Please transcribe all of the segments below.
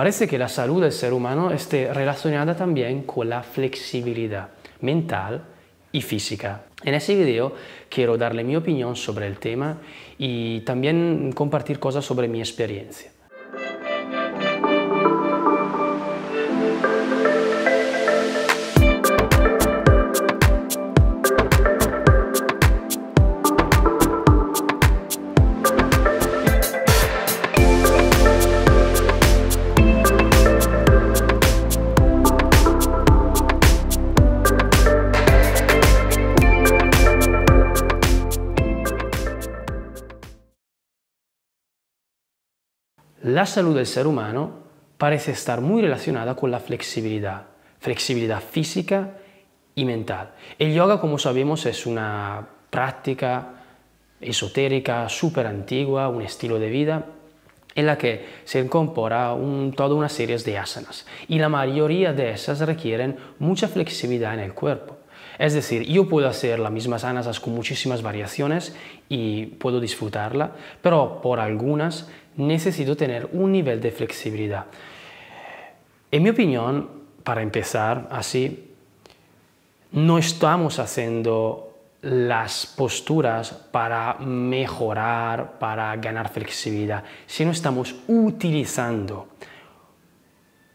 Parece que la salud del ser humano esté relacionada también con la flexibilidad mental y física. En este video quiero darle mi opinión sobre el tema y también compartir cosas sobre mi experiencia. La salud del ser humano parece estar muy relacionada con la flexibilidad, flexibilidad física y mental. El yoga, como sabemos, es una práctica esotérica súper antigua, un estilo de vida en la que se incorpora toda una serie de asanas y la mayoría de esas requieren mucha flexibilidad en el cuerpo. Es decir, yo puedo hacer las mismas asanas con muchísimas variaciones y puedo disfrutarla, pero por algunas necesito tener un nivel de flexibilidad. En mi opinión, para empezar así, no estamos haciendo las posturas para mejorar, para ganar flexibilidad, sino estamos utilizando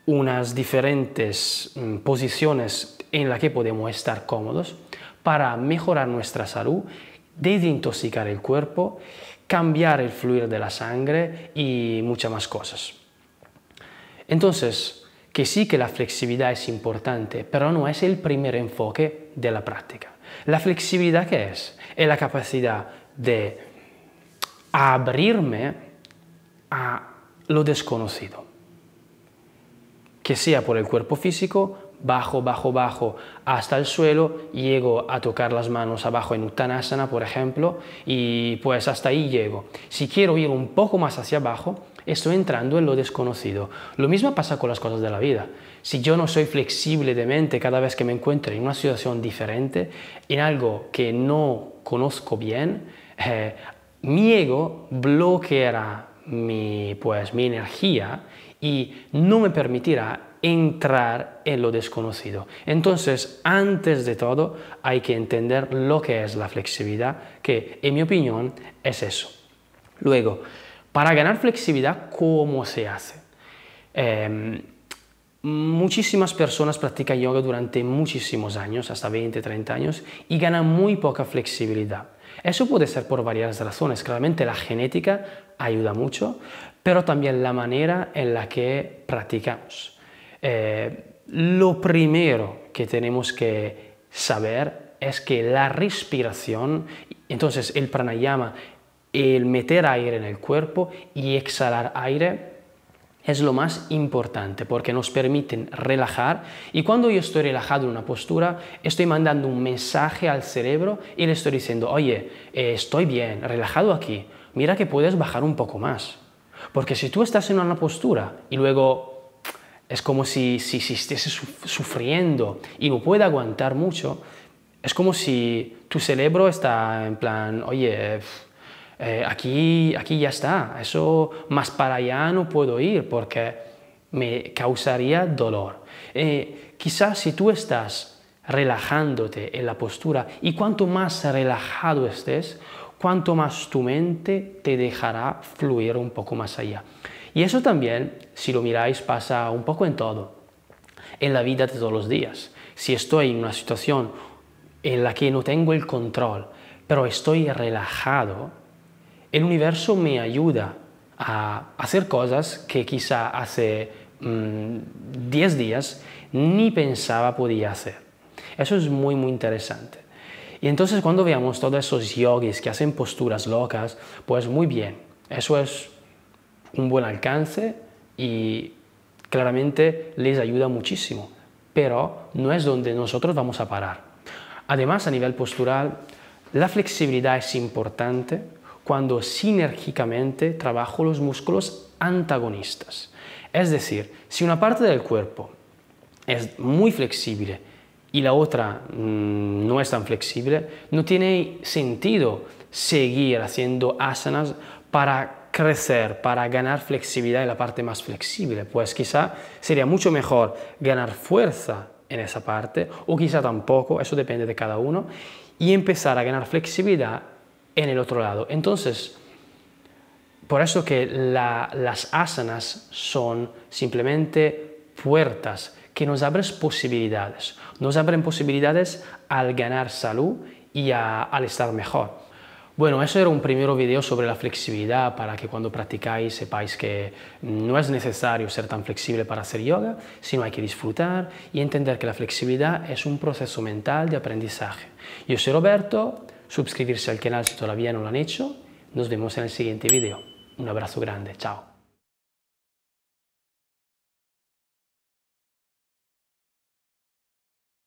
unas diferentes mm, posiciones en las que podemos estar cómodos para mejorar nuestra salud desintoxicar el cuerpo, cambiar el fluir de la sangre y muchas más cosas. Entonces, que sí que la flexibilidad es importante, pero no es el primer enfoque de la práctica. La flexibilidad qué es es la capacidad de abrirme a lo desconocido, que sea por el cuerpo físico bajo, bajo, bajo, hasta el suelo, llego a tocar las manos abajo en Uttanasana, por ejemplo, y pues hasta ahí llego. Si quiero ir un poco más hacia abajo, estoy entrando en lo desconocido. Lo mismo pasa con las cosas de la vida. Si yo no soy flexible de mente cada vez que me encuentro en una situación diferente, en algo que no conozco bien, eh, mi ego bloqueará mi, pues, mi energía y no me permitirá entrar en lo desconocido. Entonces, antes de todo, hay que entender lo que es la flexibilidad, que en mi opinión es eso. Luego, para ganar flexibilidad, ¿cómo se hace? Em, muchísimas personas practican yoga durante muchísimos años, hasta 20, 30 años, y ganan muy poca flexibilidad. Eso puede ser por varias razones. Claramente la genética ayuda mucho, pero también la manera en la que practicamos. Eh, lo primero que tenemos que saber es que la respiración, entonces el pranayama, el meter aire en el cuerpo y exhalar aire, es lo más importante porque nos permiten relajar y cuando yo estoy relajado en una postura, estoy mandando un mensaje al cerebro y le estoy diciendo, oye, eh, estoy bien, relajado aquí, mira que puedes bajar un poco más. Porque si tú estás en una postura y luego es como si, si, sufriendo y no puede aguantar mucho, es como si tu cerebro está en plan, oye, eh, aquí, aquí ya está, eso más para allá no puedo ir porque me causaría dolor. Eh, quizás si tú estás relajándote en la postura y cuanto más relajado estés, cuanto más tu mente te dejará fluir un poco más allá. Y eso también, si lo miráis, pasa un poco en todo, en la vida de todos los días. Si estoy en una situación en la que no tengo el control, pero estoy relajado, el universo me ayuda a hacer cosas que quizá hace 10 mm, días ni pensaba podía hacer. Eso es muy, muy interesante. Y entonces cuando veamos todos esos yogis que hacen posturas locas, pues muy bien, eso es un buen alcance y claramente les ayuda muchísimo, pero no es donde nosotros vamos a parar. Además, a nivel postural, la flexibilidad es importante cuando sinérgicamente trabajo los músculos antagonistas. Es decir, si una parte del cuerpo es muy flexible y la otra mm, no es tan flexible, no tiene sentido seguir haciendo asanas para crecer, para ganar flexibilidad en la parte más flexible, pues quizá sería mucho mejor ganar fuerza en esa parte o quizá tampoco, eso depende de cada uno, y empezar a ganar flexibilidad en el otro lado. Entonces, por eso que las asanas son simplemente puertas que nos abren posibilidades, nos abren posibilidades al ganar salud y al estar mejor. Bueno, eso era un primer video sobre la flexibilidad para que cuando practicáis sepáis que no es necesario ser tan flexible para hacer yoga, sino hay que disfrutar y entender que la flexibilidad es un proceso mental de aprendizaje. Yo soy Roberto, suscribirse al canal si todavía no lo han hecho. Nos vemos en el siguiente video. Un abrazo grande, chao.